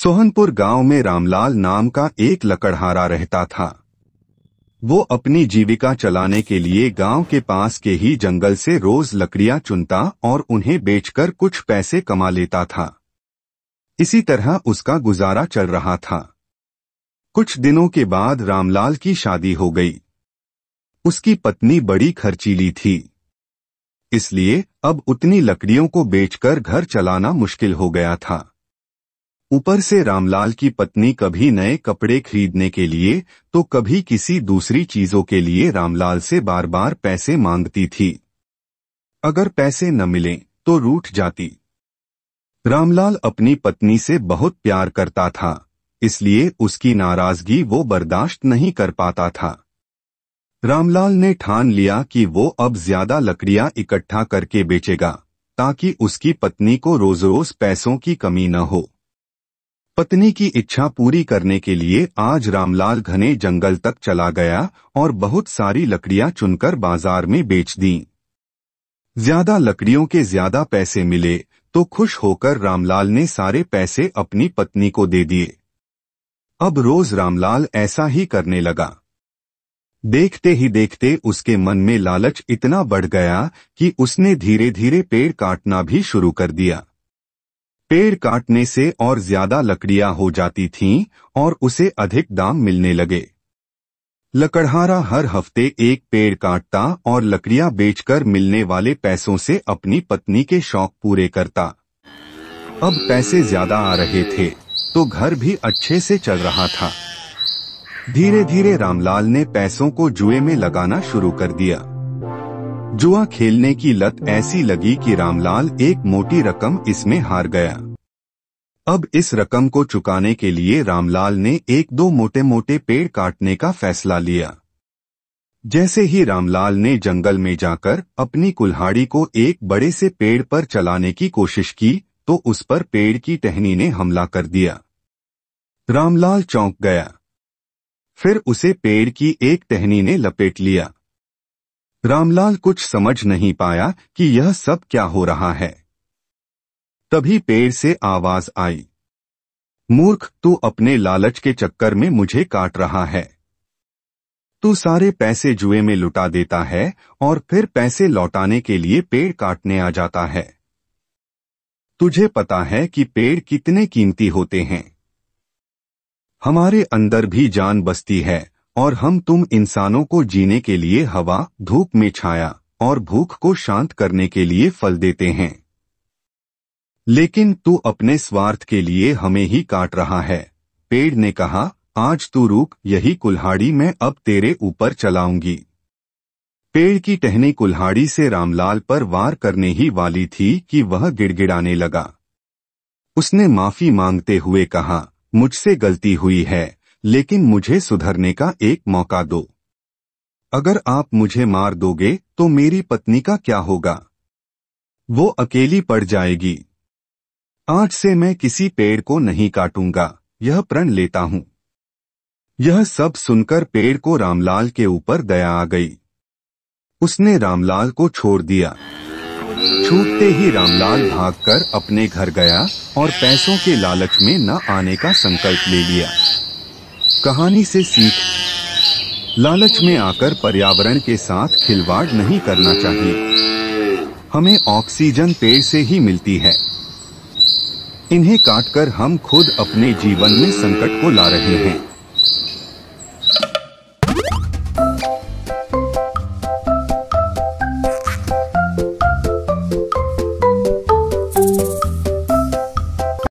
सोहनपुर गांव में रामलाल नाम का एक लकड़हारा रहता था वो अपनी जीविका चलाने के लिए गांव के पास के ही जंगल से रोज लकड़ियां चुनता और उन्हें बेचकर कुछ पैसे कमा लेता था इसी तरह उसका गुजारा चल रहा था कुछ दिनों के बाद रामलाल की शादी हो गई उसकी पत्नी बड़ी खर्चीली थी इसलिए अब उतनी लकड़ियों को बेचकर घर चलाना मुश्किल हो गया था ऊपर से रामलाल की पत्नी कभी नए कपड़े खरीदने के लिए तो कभी किसी दूसरी चीजों के लिए रामलाल से बार बार पैसे मांगती थी अगर पैसे न मिले तो रूठ जाती रामलाल अपनी पत्नी से बहुत प्यार करता था इसलिए उसकी नाराजगी वो बर्दाश्त नहीं कर पाता था रामलाल ने ठान लिया कि वो अब ज्यादा लकड़ियां इकट्ठा करके बेचेगा ताकि उसकी पत्नी को रोज रोज पैसों की कमी न हो पत्नी की इच्छा पूरी करने के लिए आज रामलाल घने जंगल तक चला गया और बहुत सारी लकड़ियां चुनकर बाजार में बेच दी ज्यादा लकड़ियों के ज्यादा पैसे मिले तो खुश होकर रामलाल ने सारे पैसे अपनी पत्नी को दे दिए अब रोज रामलाल ऐसा ही करने लगा देखते ही देखते उसके मन में लालच इतना बढ़ गया कि उसने धीरे धीरे पेड़ काटना भी शुरू कर दिया पेड़ काटने से और ज्यादा लकड़ियां हो जाती थीं और उसे अधिक दाम मिलने लगे लकड़हारा हर हफ्ते एक पेड़ काटता और लकड़ियां बेचकर मिलने वाले पैसों से अपनी पत्नी के शौक पूरे करता अब पैसे ज्यादा आ रहे थे तो घर भी अच्छे से चल रहा था धीरे धीरे रामलाल ने पैसों को जुए में लगाना शुरू कर दिया जुआ खेलने की लत ऐसी लगी कि रामलाल एक मोटी रकम इसमें हार गया अब इस रकम को चुकाने के लिए रामलाल ने एक दो मोटे मोटे पेड़ काटने का फैसला लिया जैसे ही रामलाल ने जंगल में जाकर अपनी कुल्हाड़ी को एक बड़े से पेड़ पर चलाने की कोशिश की तो उस पर पेड़ की टहनी ने हमला कर दिया रामलाल चौंक गया फिर उसे पेड़ की एक टहनी ने लपेट लिया रामलाल कुछ समझ नहीं पाया कि यह सब क्या हो रहा है तभी पेड़ से आवाज आई मूर्ख तू अपने लालच के चक्कर में मुझे काट रहा है तू सारे पैसे जुए में लुटा देता है और फिर पैसे लौटाने के लिए पेड़ काटने आ जाता है तुझे पता है कि पेड़ कितने कीमती होते हैं हमारे अंदर भी जान बसती है और हम तुम इंसानों को जीने के लिए हवा धूप में छाया और भूख को शांत करने के लिए फल देते हैं लेकिन तू अपने स्वार्थ के लिए हमें ही काट रहा है पेड़ ने कहा आज तू रुक यही कुल्हाड़ी मैं अब तेरे ऊपर चलाऊंगी पेड़ की टहनी कुल्हाड़ी से रामलाल पर वार करने ही वाली थी कि वह गिड़गिड़ाने लगा उसने माफी मांगते हुए कहा मुझसे गलती हुई है लेकिन मुझे सुधरने का एक मौका दो अगर आप मुझे मार दोगे तो मेरी पत्नी का क्या होगा वो अकेली पड़ जाएगी आज से मैं किसी पेड़ को नहीं काटूंगा यह प्रण लेता हूं यह सब सुनकर पेड़ को रामलाल के ऊपर दया आ गई उसने रामलाल को छोड़ दिया छूटते ही रामलाल भागकर अपने घर गया और पैसों के लालच में न आने का संकल्प ले लिया कहानी से सीख लालच में आकर पर्यावरण के साथ खिलवाड़ नहीं करना चाहिए हमें ऑक्सीजन पेड़ से ही मिलती है इन्हें काटकर हम खुद अपने जीवन में संकट को ला रहे हैं